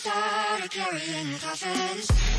started carrying coffins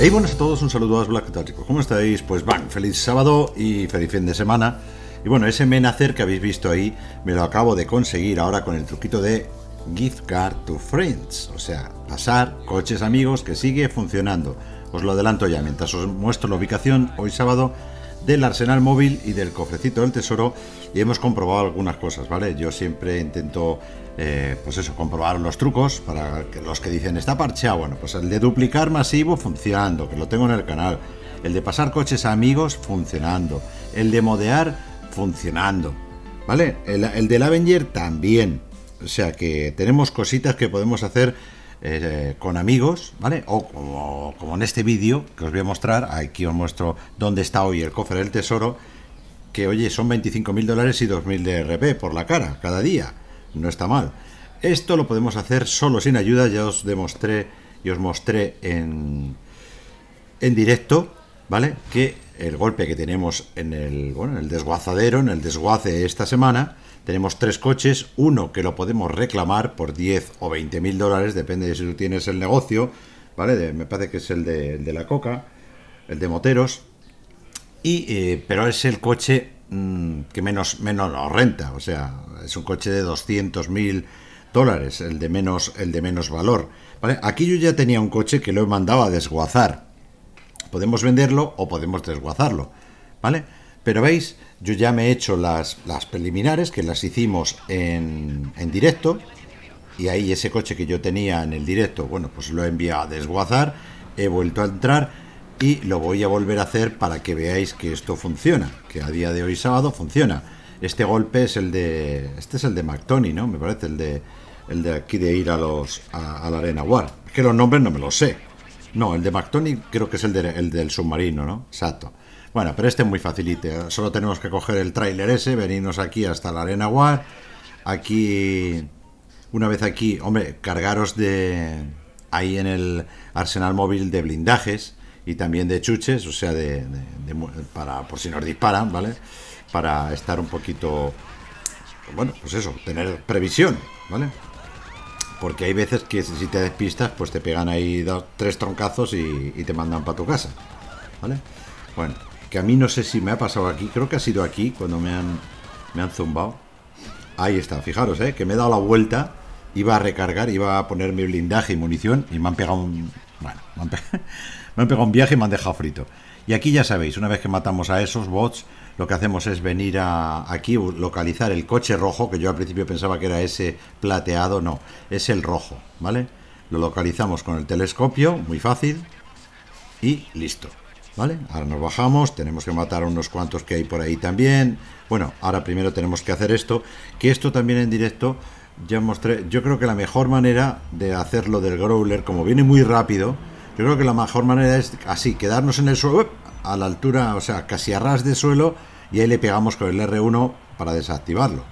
Hey, buenas a todos, un saludo a Black tactical ¿Cómo estáis? Pues van, feliz sábado y feliz fin de semana. Y bueno, ese menacer que habéis visto ahí me lo acabo de conseguir ahora con el truquito de Gift Card to Friends, o sea, pasar coches amigos que sigue funcionando. Os lo adelanto ya, mientras os muestro la ubicación hoy sábado del arsenal móvil y del cofrecito del tesoro y hemos comprobado algunas cosas, ¿vale? Yo siempre intento eh, pues eso, comprobaron los trucos para los que dicen está parcheado. Bueno, pues el de duplicar masivo funcionando, que lo tengo en el canal. El de pasar coches a amigos funcionando. El de modear funcionando. ¿Vale? El, del Avenger también. O sea que tenemos cositas que podemos hacer eh, con amigos, ¿vale? O como, en este vídeo que os voy a mostrar, aquí os muestro dónde está hoy el cofre del tesoro, que oye, son 25.000 dólares y 2.000 de RP por la cara cada día no está mal. Esto lo podemos hacer solo sin ayuda, ya os demostré y os mostré en, en directo, ¿vale? Que el golpe que tenemos en el, bueno, en el desguazadero, en el desguace esta semana, tenemos tres coches, uno que lo podemos reclamar por 10 o 20 mil dólares, depende de si tú tienes el negocio, ¿vale? me parece que es el de, la coca, el de moteros, y, eh, pero es el coche Mm, que menos, menos lo renta. O sea, es un coche de mil dólares, el de menos, el de menos valor. Aquí yo ya tenía un coche que lo he mandado a desguazar. Podemos venderlo o podemos desguazarlo. ¿Vale? Pero veis, yo ya me he hecho las, las preliminares que las hicimos en, en directo. Y ahí ese coche que yo tenía en el directo, bueno, pues lo he enviado a desguazar. He vuelto a entrar y lo voy a volver a hacer para que veáis que esto funciona, que a día de hoy sábado funciona. Este golpe es el de... este es el de McTony, ¿no? Me parece el de el de aquí de ir a los a, la arena war. Es que los nombres no me los sé. No, el de McTony creo que es el, el del submarino, ¿no? Exacto. Bueno, pero este es muy facilite. Solo tenemos que coger el trailer ese, venirnos aquí hasta la arena war. Aquí, una vez aquí, hombre, cargaros de ahí en el arsenal móvil de blindajes y también de chuches, o sea, de, para por si nos disparan, ¿vale? Para estar un poquito, bueno, pues eso, tener previsión, ¿vale? Porque hay veces que si te despistas, pues te pegan ahí dos, tres troncazos y, te mandan para tu casa, ¿vale? Bueno, que a mí no sé si me ha pasado aquí, creo que ha sido aquí cuando me han, me han zumbado. Ahí está, fijaros, ¿eh? Que me he dado la vuelta, iba a recargar, iba a poner mi blindaje y munición y me han pegado un, bueno, me han, pegado un viaje y me han dejado frito. Y aquí ya sabéis, una vez que matamos a esos bots, lo que hacemos es venir a, aquí, localizar el coche rojo, que yo al principio pensaba que era ese plateado, no, es el rojo, ¿vale? Lo localizamos con el telescopio, muy fácil, y listo, ¿vale? Ahora nos bajamos, tenemos que matar a unos cuantos que hay por ahí también. Bueno, ahora primero tenemos que hacer esto, que esto también en directo ya mostré, yo creo que la mejor manera de hacerlo del growler, como viene muy rápido, yo creo que la mejor manera es así, quedarnos en el suelo, a la altura, o sea, casi a ras de suelo, y ahí le pegamos con el R1 para desactivarlo.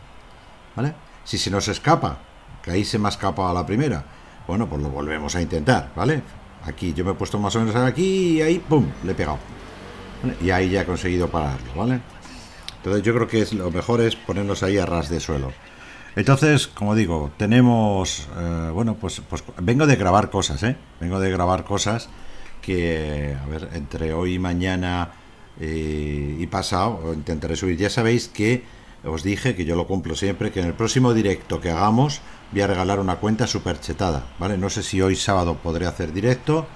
¿Vale? Si se nos escapa, que ahí se me ha escapado a la primera, bueno, pues lo volvemos a intentar, ¿vale? Aquí yo me he puesto más o menos aquí y ahí, ¡pum!, le he pegado. Y ahí ya he conseguido pararlo, ¿vale? Entonces yo creo que es, lo mejor es ponernos ahí a ras de suelo. Entonces, como digo, tenemos, eh, bueno, pues, pues, vengo de grabar cosas, ¿eh? Vengo de grabar cosas que, a ver, entre hoy y mañana eh, y pasado intentaré subir. Ya sabéis que os dije que yo lo cumplo siempre, que en el próximo directo que hagamos voy a regalar una cuenta superchetada, ¿vale? No sé si hoy sábado podré hacer directo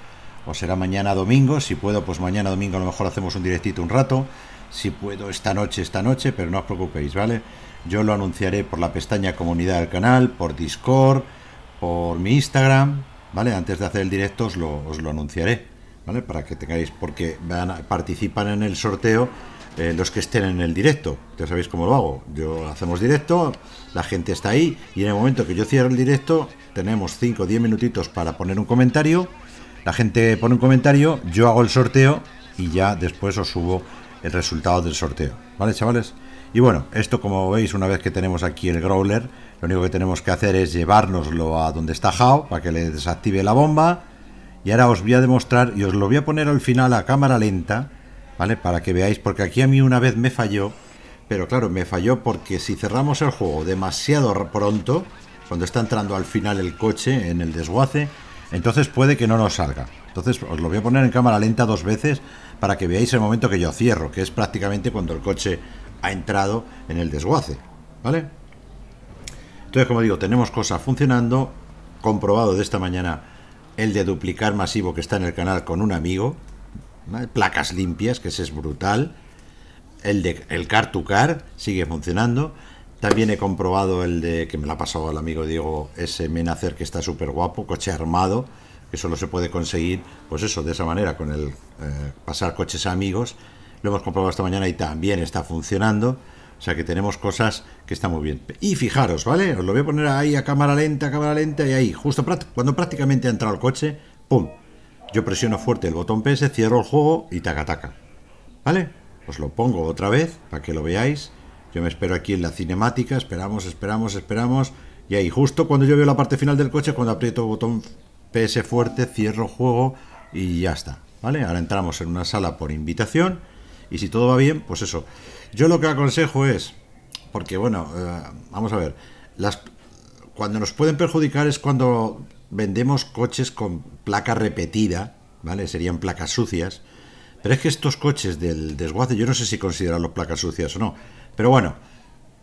o será mañana domingo, si puedo, pues mañana domingo a lo mejor hacemos un directito un rato, si puedo esta noche, esta noche, pero no os preocupéis, ¿vale? Yo lo anunciaré por la pestaña comunidad del canal, por Discord, por mi Instagram, ¿vale? Antes de hacer el directo os lo, anunciaré, ¿vale? Para que tengáis, porque van a, participan en el sorteo eh, los que estén en el directo. Ya sabéis cómo lo hago. Yo hacemos directo, la gente está ahí y en el momento que yo cierro el directo tenemos 5 o 10 minutitos para poner un comentario. La gente pone un comentario, yo hago el sorteo y ya después os subo el resultado del sorteo. ¿Vale, chavales? Y bueno, esto como veis, una vez que tenemos aquí el Growler, lo único que tenemos que hacer es llevárnoslo a donde está Hao para que le desactive la bomba. Y ahora os voy a demostrar, y os lo voy a poner al final a cámara lenta, ¿vale? Para que veáis, porque aquí a mí una vez me falló, pero claro, me falló porque si cerramos el juego demasiado pronto, cuando está entrando al final el coche en el desguace, entonces puede que no nos salga. Entonces os lo voy a poner en cámara lenta dos veces para que veáis el momento que yo cierro, que es prácticamente cuando el coche ha entrado en el desguace, ¿vale? Entonces, como digo, tenemos cosas funcionando, comprobado de esta mañana el de duplicar masivo que está en el canal con un amigo, placas limpias, que ese es brutal, el de el car to car sigue funcionando, también he comprobado el de que me la ha pasado el amigo Diego ese Menacer que está súper guapo, coche armado, que solo se puede conseguir, pues eso, de esa manera, con el eh, pasar coches a amigos lo hemos comprobado esta mañana y también está funcionando. O sea que tenemos cosas que están muy bien. Y fijaros, ¿vale? Os lo voy a poner ahí a cámara lenta, a cámara lenta y ahí. Justo cuando prácticamente ha entrado el coche, ¡pum! Yo presiono fuerte el botón PS, cierro el juego y taca taca. ¿Vale? Os lo pongo otra vez para que lo veáis. Yo me espero aquí en la cinemática, esperamos, esperamos, esperamos. Y ahí, justo cuando yo veo la parte final del coche, cuando aprieto botón PS fuerte, cierro el juego y ya está. ¿Vale? Ahora entramos en una sala por invitación y si todo va bien, pues eso. Yo lo que aconsejo es, porque bueno, eh, vamos a ver, las, cuando nos pueden perjudicar es cuando vendemos coches con placa repetida, ¿vale? Serían placas sucias. Pero es que estos coches del desguace, yo no sé si considerarlos placas sucias o no. Pero bueno,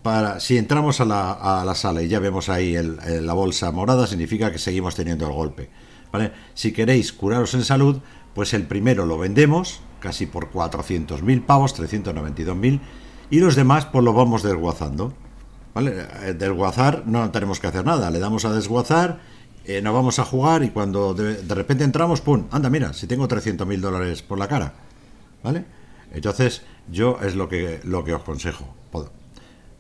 para, si entramos a la, a la sala y ya vemos ahí la bolsa morada, significa que seguimos teniendo el golpe. ¿vale? Si queréis curaros en salud, pues el primero lo vendemos, casi por 400.000 pavos, 392.000, y los demás pues los vamos desguazando. ¿Vale? Eh, desguazar no tenemos que hacer nada, le damos a desguazar, eh, nos vamos a jugar y cuando de, repente entramos, ¡pum! Anda, mira, si tengo 300.000 dólares por la cara. ¿Vale? Entonces, yo es lo que, lo que os consejo.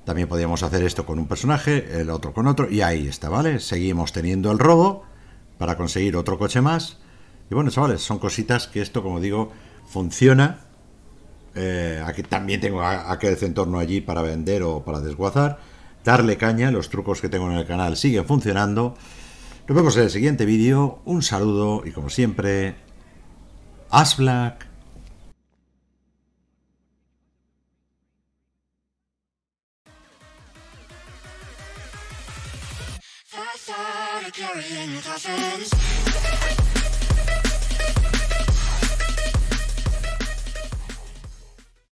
También podríamos hacer esto con un personaje, el otro con otro, y ahí está, ¿vale? Seguimos teniendo el robo para conseguir otro coche más. Y bueno, chavales, son cositas que esto, como digo, funciona. Eh, aquí también tengo aquel entorno allí para vender o para desguazar. Darle caña, los trucos que tengo en el canal siguen funcionando. Nos vemos en el siguiente vídeo. Un saludo y como siempre, Asblack. black